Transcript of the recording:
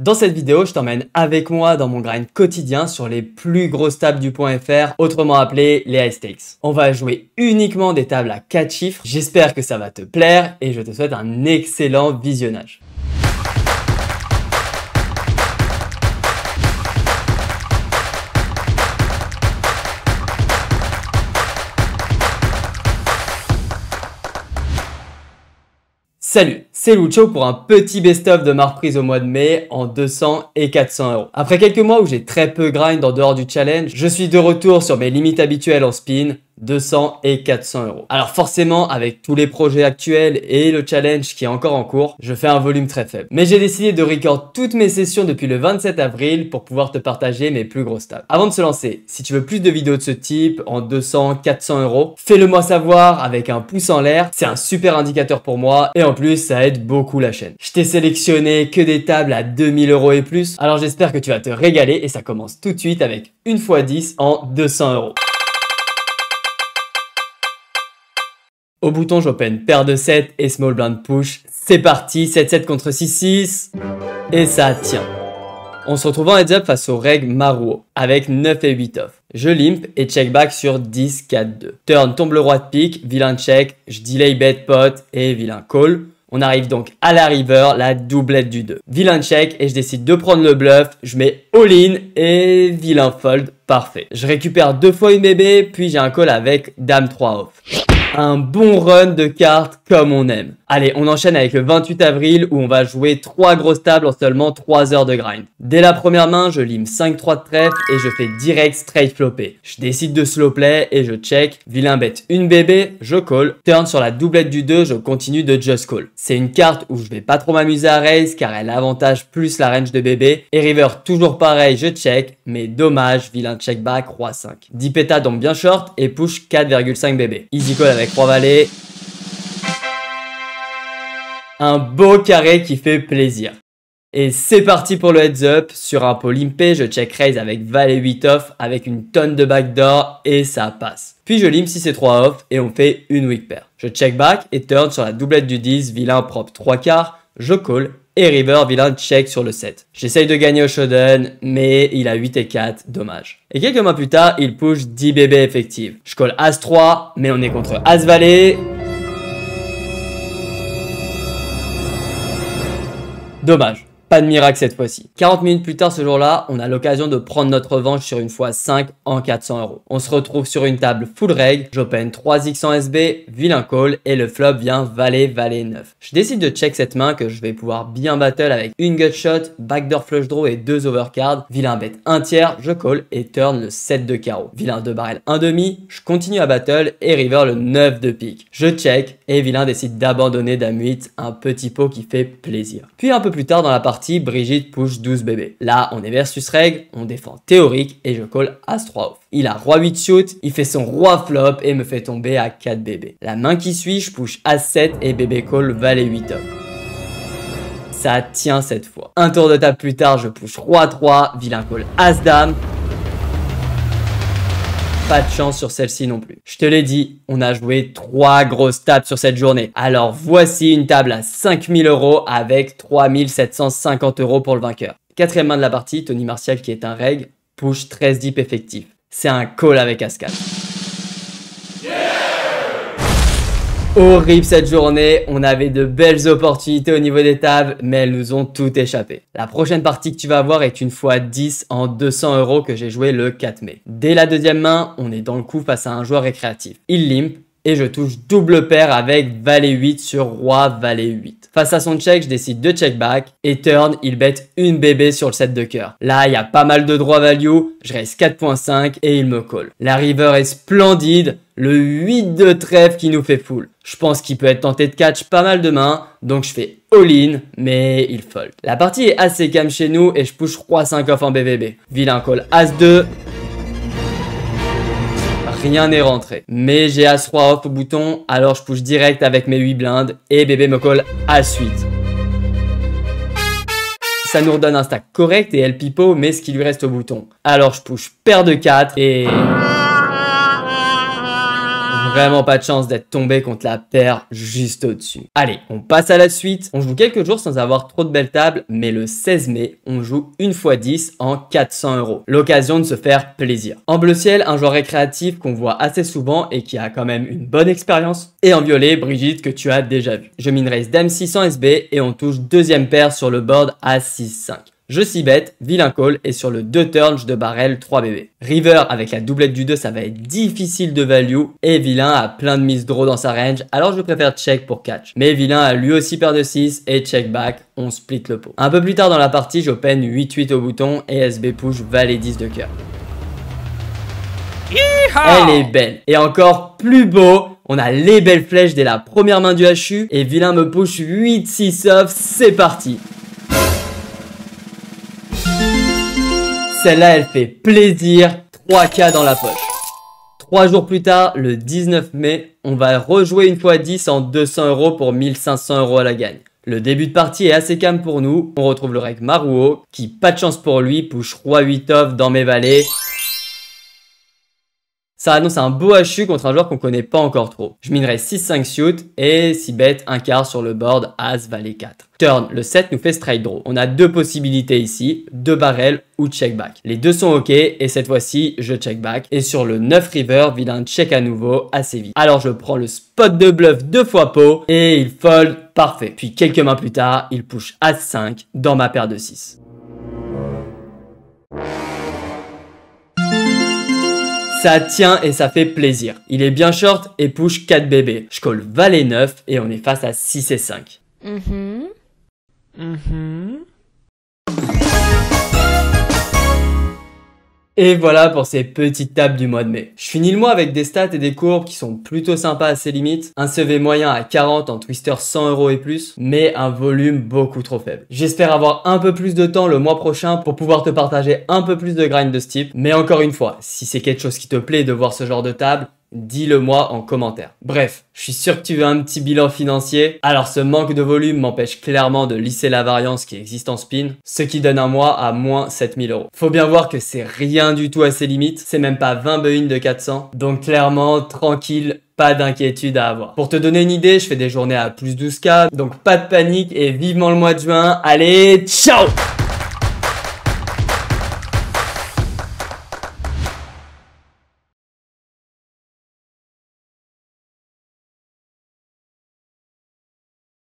Dans cette vidéo, je t'emmène avec moi dans mon grind quotidien sur les plus grosses tables du point .fr, autrement appelées les high stakes. On va jouer uniquement des tables à 4 chiffres. J'espère que ça va te plaire et je te souhaite un excellent visionnage. Salut c'est Lucho pour un petit best-of de ma reprise au mois de mai en 200 et 400 euros. Après quelques mois où j'ai très peu grind en dehors du challenge, je suis de retour sur mes limites habituelles en spin 200 et 400 euros. Alors forcément, avec tous les projets actuels et le challenge qui est encore en cours, je fais un volume très faible. Mais j'ai décidé de record toutes mes sessions depuis le 27 avril pour pouvoir te partager mes plus grosses tables. Avant de se lancer, si tu veux plus de vidéos de ce type en 200, 400 euros, fais-le moi savoir avec un pouce en l'air. C'est un super indicateur pour moi et en plus, ça aide beaucoup la chaîne. Je t'ai sélectionné que des tables à 2000 euros et plus. Alors j'espère que tu vas te régaler et ça commence tout de suite avec une fois 10 en 200 euros. Au bouton, j'open paire de 7 et small blind push. C'est parti, 7-7 contre 6-6. Et ça tient. On se retrouve en heads up face au Reg Maruo avec 9 et 8 off. Je limp et check back sur 10, 4, 2. Turn tombe le roi de pique, vilain check, je delay bet pot et vilain call. On arrive donc à la river, la doublette du 2. Vilain check et je décide de prendre le bluff, je mets all-in et vilain fold, parfait. Je récupère deux fois une bébé, puis j'ai un call avec dame 3 off un bon run de cartes comme on aime. Allez, on enchaîne avec le 28 avril où on va jouer 3 grosses tables en seulement 3 heures de grind. Dès la première main, je lime 5-3 de trèfle et je fais direct straight flopper. Je décide de slow play et je check. Vilain bête une bébé, je call. Turn sur la doublette du 2, je continue de just call. C'est une carte où je vais pas trop m'amuser à raise car elle avantage plus la range de bébé. Et river toujours pareil, je check. Mais dommage, vilain check back, roi 5. 10 pétas donc bien short et push 4,5 bébé. Easy call avec Trois valets Un beau carré qui fait plaisir. Et c'est parti pour le heads up. Sur un pot limpé je check raise avec Valet 8 off avec une tonne de backdoor et ça passe. Puis je limp 6 et 3 off et on fait une weak pair. Je check back et turn sur la doublette du 10, vilain propre 3 quarts, je call et River vilain, check sur le 7. J'essaye de gagner au Shoden, mais il a 8 et 4, dommage. Et quelques mois plus tard, il push 10 bébés effectifs. Je colle As 3, mais on est contre As Valet, Dommage pas de miracle cette fois-ci. 40 minutes plus tard ce jour-là, on a l'occasion de prendre notre revanche sur une fois 5 en 400 euros. On se retrouve sur une table full reg, j'open 3x en SB, vilain call et le flop vient valet valet 9. Je décide de check cette main que je vais pouvoir bien battle avec une gutshot, backdoor flush draw et deux overcards, vilain bête 1 tiers, je call et turn le 7 de carreau. Vilain 2 barrel demi. je continue à battle et river le 9 de pique. Je check et vilain décide d'abandonner dame un petit pot qui fait plaisir. Puis un peu plus tard dans la partie Brigitte push 12 bébés. Là, on est versus règle, on défend théorique et je colle As-3 off. Il a Roi-8 shoot, il fait son Roi flop et me fait tomber à 4 bébés. La main qui suit, je push As-7 et bébé call Valet 8 off ça tient cette fois. Un tour de table plus tard, je push Roi 3, vilain call As-Dame, pas de chance sur celle-ci non plus. Je te l'ai dit, on a joué trois grosses tables sur cette journée. Alors voici une table à 5000 euros avec 3750 euros pour le vainqueur. Quatrième main de la partie, Tony Martial qui est un reg, push 13 deep effectif. C'est un call avec Ascal. Horrible cette journée, on avait de belles opportunités au niveau des tables, mais elles nous ont toutes échappé. La prochaine partie que tu vas voir est une fois 10 en 200 euros que j'ai joué le 4 mai. Dès la deuxième main, on est dans le coup face à un joueur récréatif. Il limpe, et je touche double paire avec valet 8 sur roi valet 8. Face à son check, je décide de check back et turn, il bet une bébé sur le set de cœur. Là, il y a pas mal de droits value, je reste 4.5 et il me call. La river est splendide, le 8 de trèfle qui nous fait full. Je pense qu'il peut être tenté de catch pas mal de mains. donc je fais all-in, mais il fold. La partie est assez calme chez nous et je push roi 5 off en BVB. Vilain call as 2, rien n'est rentré. Mais j'ai As-3 off au bouton, alors je push direct avec mes 8 blindes et bébé me colle à suite. Ça nous redonne un stack correct et elle Pipo mais ce qui lui reste au bouton. Alors je push paire de 4 et vraiment pas de chance d'être tombé contre la paire juste au-dessus. Allez, on passe à la suite. On joue quelques jours sans avoir trop de belles tables, mais le 16 mai, on joue une fois 10 en 400 euros. L'occasion de se faire plaisir. En bleu ciel, un joueur récréatif qu'on voit assez souvent et qui a quand même une bonne expérience. Et en violet, Brigitte que tu as déjà vu. Je mine raise dame 600 SB et on touche deuxième paire sur le board à 6-5. Je suis bête, vilain call et sur le 2 turn, je de barrel 3 BB. River avec la doublette du 2 ça va être difficile de value et vilain a plein de mises draw dans sa range alors je préfère check pour catch. Mais vilain a lui aussi paire de 6 et check back, on split le pot. Un peu plus tard dans la partie j'open 8-8 au bouton et SB push valet 10 de cœur. Elle est belle et encore plus beau on a les belles flèches dès la première main du HU et vilain me push 8-6 off, c'est parti Celle-là, elle fait plaisir. 3K dans la poche. 3 jours plus tard, le 19 mai, on va rejouer une fois 10 en 200 euros pour 1500 euros à la gagne. Le début de partie est assez calme pour nous. On retrouve le rec Maruo, qui, pas de chance pour lui, push Roi 8 off dans mes vallées. Ça annonce un beau HU contre un joueur qu'on connaît pas encore trop. Je minerais 6-5 shoot et 6 bet un quart sur le board As Valet 4. Turn, le 7 nous fait straight draw. On a deux possibilités ici, deux barrel ou check back. Les deux sont ok et cette fois-ci je check back. Et sur le 9 river, vilain check à nouveau assez vite. Alors je prends le spot de bluff deux fois pot et il fold parfait. Puis quelques mains plus tard, il push As 5 dans ma paire de 6. Ça tient et ça fait plaisir. Il est bien short et push 4 bébés. Je colle valet 9 et on est face à 6 et 5. Mhm. Mm mhm. Et voilà pour ces petites tables du mois de mai. Je finis le mois avec des stats et des courbes qui sont plutôt sympas à ses limites. Un CV moyen à 40 en twister 100 euros et plus, mais un volume beaucoup trop faible. J'espère avoir un peu plus de temps le mois prochain pour pouvoir te partager un peu plus de grind de ce type. Mais encore une fois, si c'est quelque chose qui te plaît de voir ce genre de table, Dis-le-moi en commentaire. Bref, je suis sûr que tu veux un petit bilan financier. Alors ce manque de volume m'empêche clairement de lisser la variance qui existe en spin, ce qui donne un mois à moins 7000 euros. Faut bien voir que c'est rien du tout à ses limites, c'est même pas 20 buy de 400. Donc clairement, tranquille, pas d'inquiétude à avoir. Pour te donner une idée, je fais des journées à plus 12K, donc pas de panique et vivement le mois de juin. Allez, ciao